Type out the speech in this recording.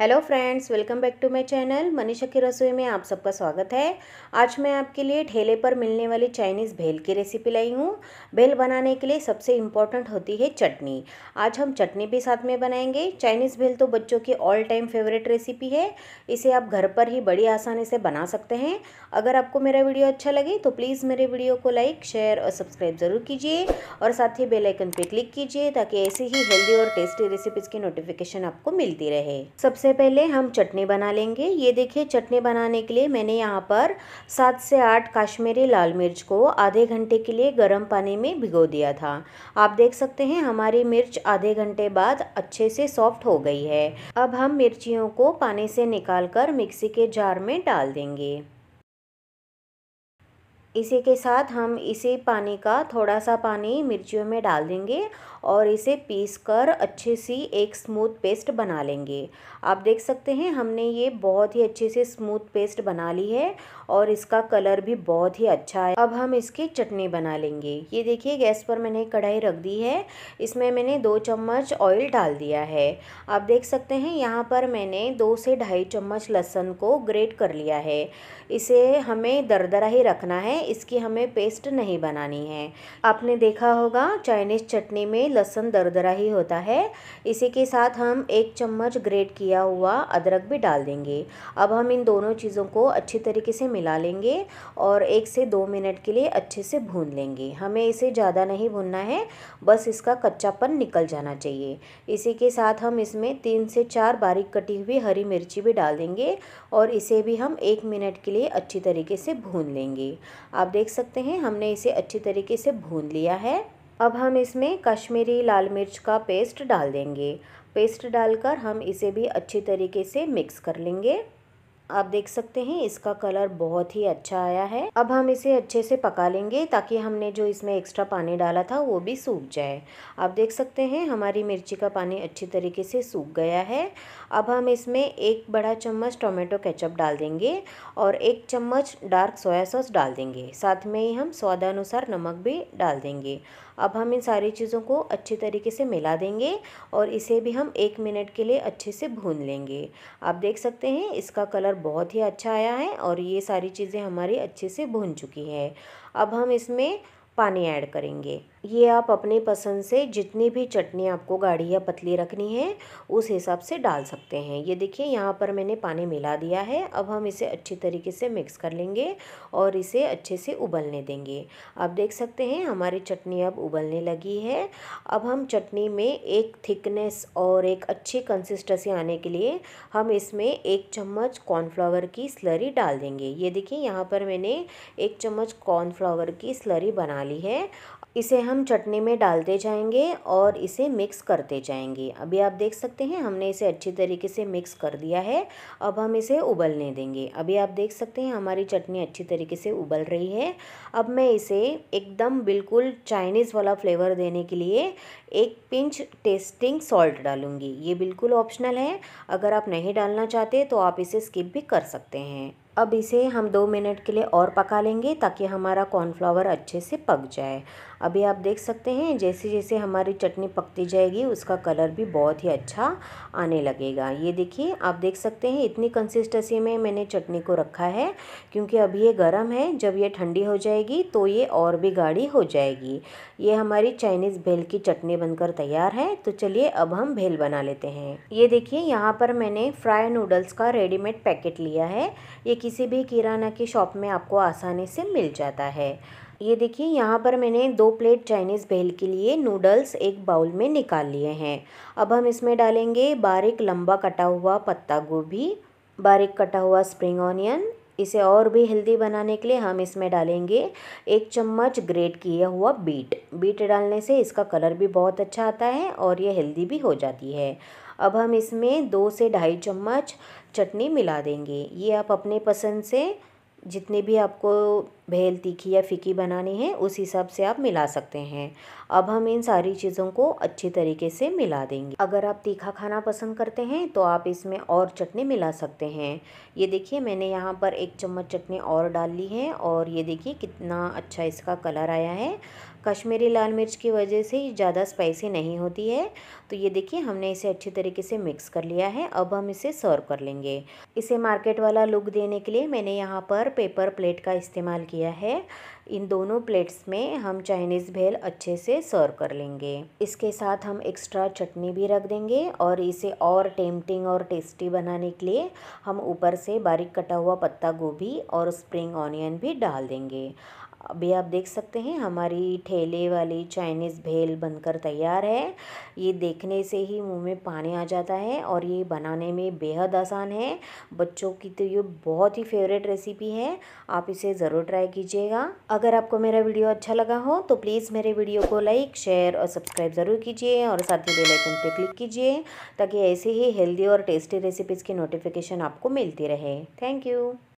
hello friends welcome back to my channel Manisha की रसोई में आप सबका स्वागत है आज मैं आपके लिए ठेले पर मिलने वाली चाइनीज़ भेल की रेसिपी लाई हूँ भेल बनाने के लिए सबसे इम्पॉर्टेंट होती है चटनी आज हम चटनी भी साथ में बनाएंगे चाइनीज़ भेल तो बच्चों की ऑल टाइम फेवरेट रेसिपी है इसे आप घर पर ही बड़ी आसानी से बना सकते हैं अगर आपको मेरा वीडियो अच्छा लगे तो प्लीज़ मेरे वीडियो को लाइक शेयर और सब्सक्राइब ज़रूर कीजिए और साथ ही बेलाइकन पर क्लिक कीजिए ताकि ऐसी ही हेल्दी और टेस्टी रेसिपीज़ की नोटिफिकेशन आपको मिलती रहे सबसे सबसे पहले हम चटनी बना लेंगे ये देखिए चटनी बनाने के लिए मैंने यहाँ पर सात से आठ कश्मीरी लाल मिर्च को आधे घंटे के लिए गर्म पानी में भिगो दिया था आप देख सकते हैं हमारी मिर्च आधे घंटे बाद अच्छे से सॉफ्ट हो गई है अब हम मिर्चियों को पानी से निकाल कर मिक्सी के जार में डाल देंगे इसी के साथ हम इसी पानी का थोड़ा सा पानी मिर्चियों में डाल देंगे और इसे पीस कर अच्छे सी एक स्मूथ पेस्ट बना लेंगे आप देख सकते हैं हमने ये बहुत ही अच्छे से स्मूथ पेस्ट बना ली है और इसका कलर भी बहुत ही अच्छा है अब हम इसकी चटनी बना लेंगे ये देखिए गैस पर मैंने कढ़ाई रख दी है इसमें मैंने दो चम्मच ऑयल डाल दिया है आप देख सकते हैं यहाँ पर मैंने दो से ढाई चम्मच लहसुन को ग्रेट कर लिया है इसे हमें दरदरा ही रखना है इसकी हमें पेस्ट नहीं बनानी है आपने देखा होगा चाइनीज़ चटनी में लहसुन दरदरा ही होता है इसी के साथ हम एक चम्मच ग्रेट किया हुआ अदरक भी डाल देंगे अब हम इन दोनों चीज़ों को अच्छी तरीके से मिला लेंगे और एक से दो मिनट के लिए अच्छे से भून लेंगे हमें इसे ज़्यादा नहीं भूनना है बस इसका कच्चापन निकल जाना चाहिए इसी के साथ हम इसमें तीन से चार बारीक कटी हुई हरी मिर्ची भी डाल देंगे और इसे भी हम एक मिनट के लिए अच्छी तरीके से भून लेंगे आप देख सकते हैं हमने इसे अच्छी तरीके से भून लिया है अब हम इसमें कश्मीरी लाल मिर्च का पेस्ट डाल देंगे पेस्ट डालकर हम इसे भी अच्छी तरीके से मिक्स कर लेंगे आप देख सकते हैं इसका कलर बहुत ही अच्छा आया है अब हम इसे अच्छे से पका लेंगे ताकि हमने जो इसमें एक्स्ट्रा पानी डाला था वो भी सूख जाए आप देख सकते हैं हमारी मिर्ची का पानी अच्छी तरीके से सूख गया है अब हम इसमें एक बड़ा चम्मच टोमेटो केचप डाल देंगे और एक चम्मच डार्क सोया सॉस डाल देंगे साथ में ही हम स्वादानुसार नमक भी डाल देंगे अब हम इन सारी चीज़ों को अच्छे तरीके से मिला देंगे और इसे भी हम एक मिनट के लिए अच्छे से भून लेंगे आप देख सकते हैं इसका कलर बहुत ही अच्छा आया है और ये सारी चीज़ें हमारी अच्छे से भुन चुकी है अब हम इसमें पानी ऐड करेंगे ये आप अपने पसंद से जितनी भी चटनी आपको गाढ़ी या पतली रखनी है उस हिसाब से डाल सकते हैं ये देखिए यहाँ पर मैंने पानी मिला दिया है अब हम इसे अच्छी तरीके से मिक्स कर लेंगे और इसे अच्छे से उबलने देंगे आप देख सकते हैं हमारी चटनी अब उबलने लगी है अब हम चटनी में एक थिकनेस और एक अच्छी कंसिस्टेंसी आने के लिए हम इसमें एक चम्मच कॉर्नफ्लावर की स्लरी डाल देंगे ये देखिए यहाँ पर मैंने एक चम्मच कॉर्नफ्लावर की स्लरी बना ली है इसे हम हम चटनी में डालते जाएंगे और इसे मिक्स करते जाएंगे अभी आप देख सकते हैं हमने इसे अच्छी तरीके से मिक्स कर दिया है अब हम इसे उबलने देंगे अभी आप देख सकते हैं हमारी चटनी अच्छी तरीके से उबल रही है अब मैं इसे एकदम बिल्कुल चाइनीज़ वाला फ्लेवर देने के लिए एक पिंच टेस्टिंग सॉल्ट डालूंगी ये बिल्कुल ऑप्शनल है अगर आप नहीं डालना चाहते तो आप इसे स्किप भी कर सकते हैं अब इसे हम दो मिनट के लिए और पका लेंगे ताकि हमारा कॉर्नफ्लावर अच्छे से पक जाए अभी आप देख सकते हैं जैसे जैसे हमारी चटनी पकती जाएगी उसका कलर भी बहुत ही अच्छा आने लगेगा ये देखिए आप देख सकते हैं इतनी कंसिस्टेंसी में मैंने चटनी को रखा है क्योंकि अभी ये गर्म है जब ये ठंडी हो जाएगी तो ये और भी गाढ़ी हो जाएगी ये हमारी चाइनीज़ भेल की चटनी बनकर तैयार है तो चलिए अब हम भेल बना लेते हैं ये देखिए यहाँ पर मैंने फ्राई नूडल्स का रेडीमेड पैकेट लिया है ये किसी भी किराना की शॉप में आपको आसानी से मिल जाता है ये देखिए यहाँ पर मैंने दो प्लेट चाइनीज़ भेल के लिए नूडल्स एक बाउल में निकाल लिए हैं अब हम इसमें डालेंगे बारीक लंबा कटा हुआ पत्ता गोभी बारीक कटा हुआ स्प्रिंग ऑनियन इसे और भी हेल्दी बनाने के लिए हम इसमें डालेंगे एक चम्मच ग्रेट किया हुआ बीट बीट डालने से इसका कलर भी बहुत अच्छा आता है और ये हेल्दी भी हो जाती है अब हम इसमें दो से ढाई चम्मच चटनी मिला देंगे ये आप अपने पसंद से जितने भी आपको भेल तीखी या फीकी बनानी है उस हिसाब से आप मिला सकते हैं अब हम इन सारी चीज़ों को अच्छी तरीके से मिला देंगे अगर आप तीखा खाना पसंद करते हैं तो आप इसमें और चटनी मिला सकते हैं ये देखिए मैंने यहाँ पर एक चम्मच चटनी और डाल ली है और ये देखिए कितना अच्छा इसका कलर आया है कश्मीरी लाल मिर्च की वजह से ज़्यादा स्पाइसी नहीं होती है तो ये देखिए हमने इसे अच्छी तरीके से मिक्स कर लिया है अब हम इसे सर्व कर लेंगे इसे मार्केट वाला लुक देने के लिए मैंने यहाँ पर पेपर प्लेट का इस्तेमाल किया किया है इन दोनों प्लेट्स में हम चाइनीज़ भेल अच्छे से सर्व कर लेंगे इसके साथ हम एक्स्ट्रा चटनी भी रख देंगे और इसे और टेम्पटिंग और टेस्टी बनाने के लिए हम ऊपर से बारीक कटा हुआ पत्ता गोभी और स्प्रिंग ऑनियन भी डाल देंगे अभी आप देख सकते हैं हमारी ठेले वाली चाइनीज़ भेल बनकर तैयार है ये देखने से ही मुंह में पानी आ जाता है और ये बनाने में बेहद आसान है बच्चों की तो ये बहुत ही फेवरेट रेसिपी है आप इसे ज़रूर ट्राई कीजिएगा अगर आपको मेरा वीडियो अच्छा लगा हो तो प्लीज़ मेरे वीडियो को लाइक शेयर और सब्सक्राइब ज़रूर कीजिए और साथ ही बेलाइकन पर क्लिक कीजिए ताकि ऐसे ही हेल्दी और टेस्टी रेसिपीज़ की नोटिफिकेशन आपको मिलती रहे थैंक यू